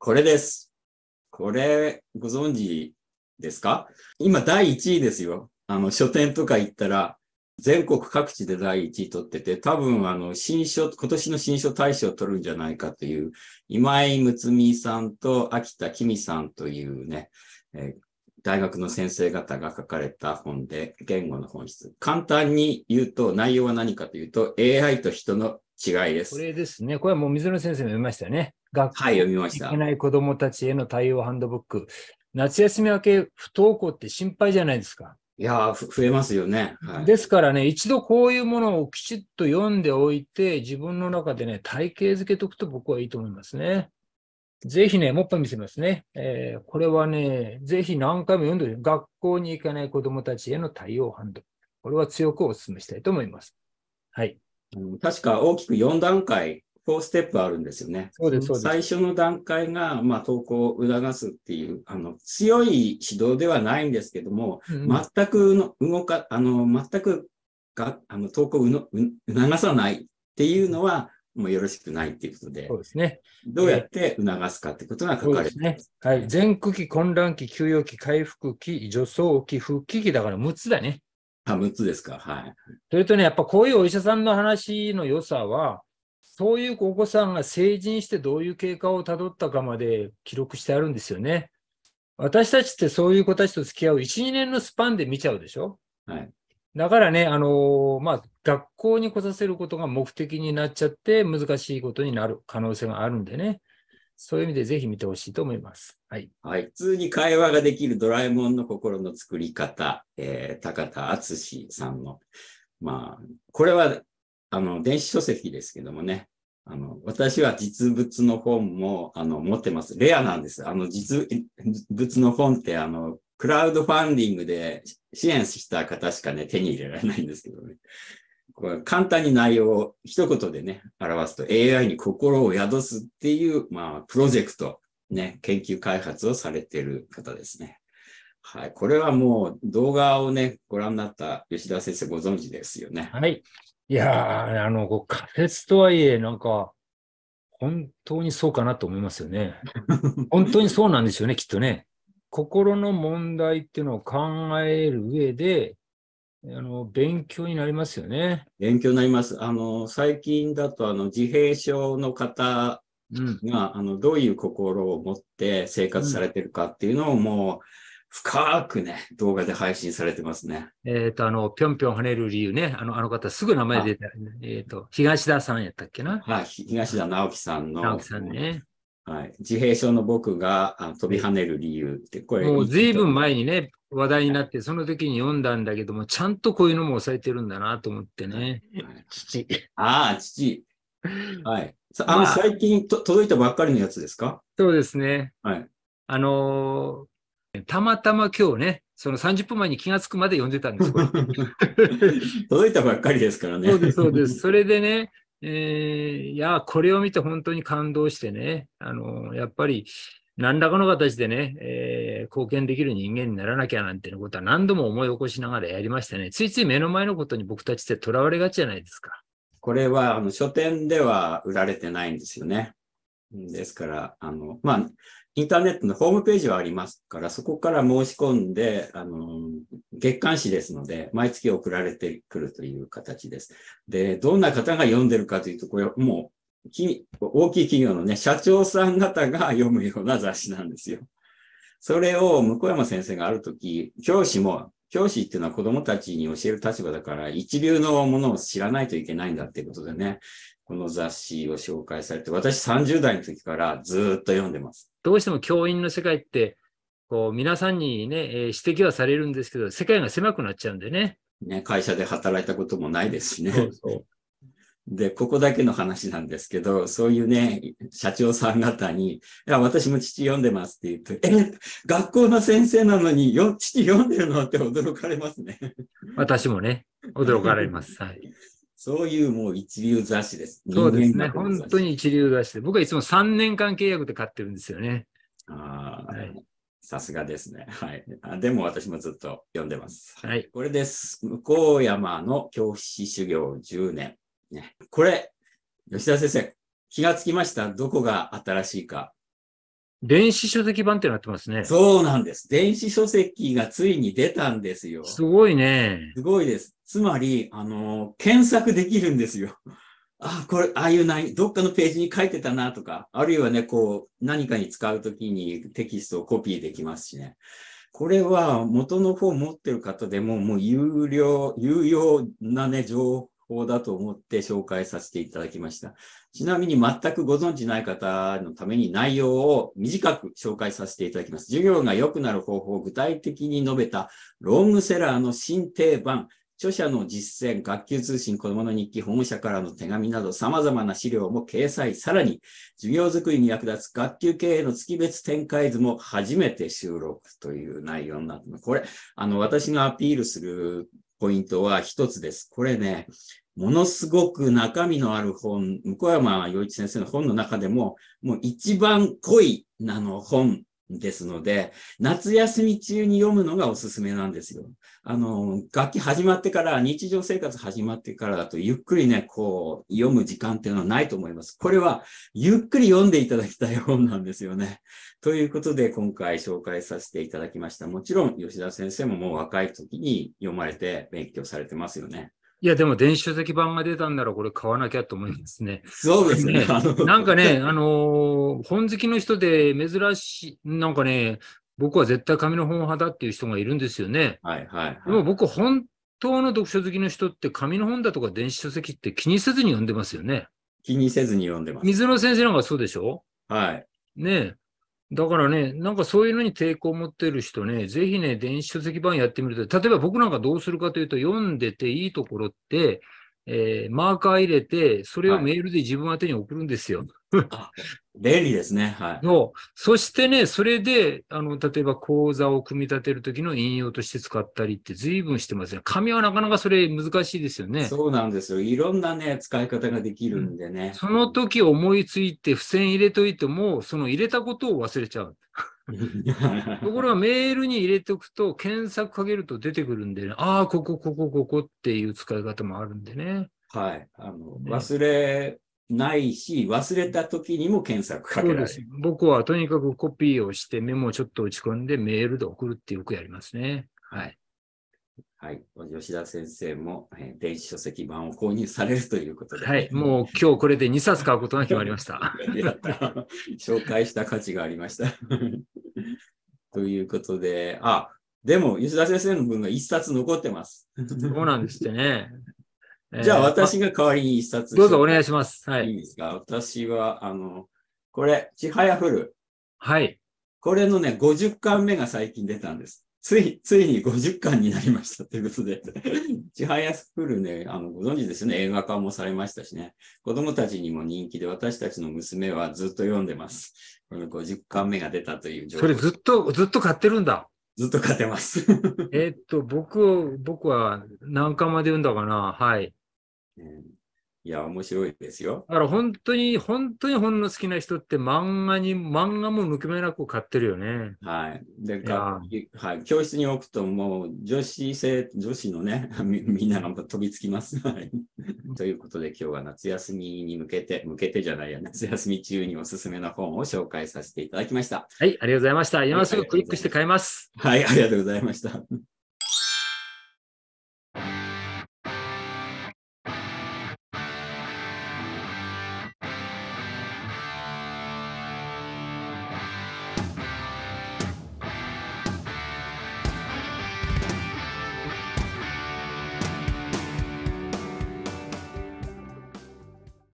これです。これ、ご存知ですか今第1位ですよ。あの、書店とか行ったら、全国各地で第1位取ってて、多分あの、新書、今年の新書大賞を取るんじゃないかという、今井睦美さんと秋田きみさんというね、えー、大学の先生方が書かれた本で、言語の本質。簡単に言うと、内容は何かというと、AI と人の違いです。これですね。これはもう水野先生も読みましたよね。学校に行けない子供たちへの対応ハンドブック。はい、夏休み明け不登校って心配じゃないですか。いや増えますよね、はい、ですからね、一度こういうものをきちっと読んでおいて、自分の中でね、体系づけとくと僕はいいと思いますね。ぜひね、もっぱ見せますね。えー、これはね、ぜひ何回も読んでて、学校に行かない子供たちへの対応ハンド。これは強くお勧めしたいと思います。はい。確か大きく4段階うステップあるんですよね。そうです、そうです。最初の段階が、まあ、投稿を促すっていう、あの、強い指導ではないんですけども、うん、全くの動か、あの、全くが、あの、投稿をの促さないっていうのは、もうよろしくないっていうことで、そうですね。どうやって促すかってことが書かれてます。すね、はい。前駆期、混乱期、休養期、回復期、助走期、復帰期だから6つだね。あ、6つですか。はい。それとね、やっぱこういうお医者さんの話の良さは、そういうお子さんが成人してどういう経過をたどったかまで記録してあるんですよね。私たちってそういう子たちと付き合う1、2年のスパンで見ちゃうでしょ。はい、だからね、あのー、まあ、学校に来させることが目的になっちゃって難しいことになる可能性があるんでね。そういう意味でぜひ見てほしいと思います。はい。はい。普通に会話ができるドラえもんの心の作り方、えー、高田敦さんの。まあ、これはあの、電子書籍ですけどもね、あの、私は実物の本も、あの、持ってます。レアなんです。あの、実物の本って、あの、クラウドファンディングで支援した方しかね、手に入れられないんですけどね。これ簡単に内容を一言でね、表すと AI に心を宿すっていう、まあ、プロジェクト、ね、研究開発をされている方ですね。はい。これはもう動画をね、ご覧になった吉田先生ご存知ですよね。はい。いやあの、カフとはいえ、なんか、本当にそうかなと思いますよね。本当にそうなんですよね、きっとね。心の問題っていうのを考える上で、あの勉強になりますよね。勉強になります。あの最近だとあの自閉症の方が、うん、あのどういう心を持って生活されてるかっていうのをもう、深くね、動画で配信されてますね。えっ、ー、と、あの、ぴょんぴょん跳ねる理由ね、あのあの方、すぐ名前出た、えっ、ー、と、東田さんやったっけな。はい、東田直樹さんの。直樹さんね。はい、自閉症の僕が飛び跳ねる理由って、これ。もう随分前にね、話題になって、その時に読んだんだけども、ちゃんとこういうのも抑えてるんだなと思ってね。父。ああ、父。はい。あの、最近と届いたばっかりのやつですかそうですね。はい。あのーたまたま今日ね、その30分前に気がつくまで読んでたんです、届いたばっかりですからね。そうです、そうです。それでね、えー、いや、これを見て本当に感動してね、あのやっぱり、何らかの形でね、えー、貢献できる人間にならなきゃなんていうことは何度も思い起こしながらやりましたね。ついつい目の前のことに僕たちってとらわれがちじゃないですか。これはあの書店では売られてないんですよね。ですから、あの、まあ、インターネットのホームページはありますから、そこから申し込んで、あの、月刊誌ですので、毎月送られてくるという形です。で、どんな方が読んでるかというと、これはもう、大きい企業のね、社長さん方が読むような雑誌なんですよ。それを向山先生がある時、教師も、教師っていうのは子供たちに教える立場だから、一流のものを知らないといけないんだっていうことでね、この雑誌を紹介されて、私30代の時からずっと読んでます。どうしても教員の世界って、こう皆さんにね、えー、指摘はされるんですけど、世界が狭くなっちゃうんでね。ね、会社で働いたこともないですしね。そうそうで、ここだけの話なんですけど、そういうね、社長さん方に、いや、私も父読んでますって言って、え、学校の先生なのによ、父読んでるのって驚かれますね。私もね、驚かれます。はい。そういうもう一流雑誌です。そうですね。本当に一流雑誌で。僕はいつも3年間契約で買ってるんですよね。ああ、はい、さすがですね。はい。でも私もずっと読んでます。はい。これです。向山の教師修行10年。ね、これ、吉田先生、気がつきましたどこが新しいか。電子書籍版ってなってますね。そうなんです。電子書籍がついに出たんですよ。すごいね。すごいです。つまり、あの、検索できるんですよ。あ、これ、ああいうない、どっかのページに書いてたなとか、あるいはね、こう、何かに使うときにテキストをコピーできますしね。これは元の方持ってる方でも、もう有料、有用なね、情法だと思って紹介させていただきました。ちなみに全くご存知ない方のために内容を短く紹介させていただきます。授業が良くなる方法を具体的に述べたロングセラーの新定版、著者の実践、学級通信、子供の日記、保護者からの手紙など様々な資料も掲載、さらに授業づくりに役立つ学級経営の月別展開図も初めて収録という内容になってます。これ、あの、私がアピールするポイントは一つです。これね、ものすごく中身のある本、向山洋一先生の本の中でも、もう一番濃い、あの、本ですので、夏休み中に読むのがおすすめなんですよ。あの、楽器始まってから、日常生活始まってからだと、ゆっくりね、こう、読む時間っていうのはないと思います。これは、ゆっくり読んでいただきたい本なんですよね。ということで、今回紹介させていただきました。もちろん、吉田先生ももう若い時に読まれて勉強されてますよね。いや、でも電子書籍版が出たんならこれ買わなきゃと思いますね。そうですね。なんかね、あのー、本好きの人で珍しい、なんかね、僕は絶対紙の本派だっていう人がいるんですよね。はいはい、はい、でも僕、本当の読書好きの人って紙の本だとか電子書籍って気にせずに読んでますよね。気にせずに読んでます。水野先生なんかそうでしょはい。ねえ。だからね、なんかそういうのに抵抗を持ってる人ね、ぜひね、電子書籍版やってみると、例えば僕なんかどうするかというと、読んでていいところって、えー、マーカー入れて、それをメールで自分宛てに送るんですよ。はい、便利ですね。はい。そう。そしてね、それで、あの、例えば講座を組み立てるときの引用として使ったりって随分してますね。紙はなかなかそれ難しいですよね。そうなんですよ。いろんなね、使い方ができるんでね。うん、その時思いついて付箋入れといても、その入れたことを忘れちゃう。ところが メールに入れておくと、検索かけると出てくるんで、ね、ああ、ここ、ここ、ここっていう使い方もあるんでね。はい。あの、ね、忘れないし、忘れた時にも検索かけられる。僕はとにかくコピーをしてメモをちょっと打ち込んでメールで送るってよくやりますね。はい。はい。吉田先生も、えー、電子書籍版を購入されるということで。はい。もう今日これで2冊買うことが決まりまし た。紹介した価値がありました。ということで、あ、でも、吉田先生の文が一冊残ってます。そうなんですってね。じゃあ、私が代わりに一冊、どうぞお願いします。はい。いいですか私は、あの、これ、ちはやふる。はい。これのね、50巻目が最近出たんです。つい、ついに50巻になりましたということで。ちはやふるね、あの、ご存知ですよね。映画化もされましたしね。子供たちにも人気で、私たちの娘はずっと読んでます。50巻目が出たというそれずっと、ずっと買ってるんだ。ずっと買ってます。えっと、僕、を、僕は何巻まで読んだかなはい。うん、いや、面白いですよ。だから本当に、本当に本の好きな人って漫画に、漫画も抜け目なく買ってるよね。はい。で、かはい、教室に置くともう女子生、女子のね、みんなが飛びつきます。はい。ということで今日は夏休みに向けて、向けてじゃないや、夏休み中におすすめの本を紹介させていただきました。はい、ありがとうございました。今すぐクリックして買います。はい、ありがとうございました。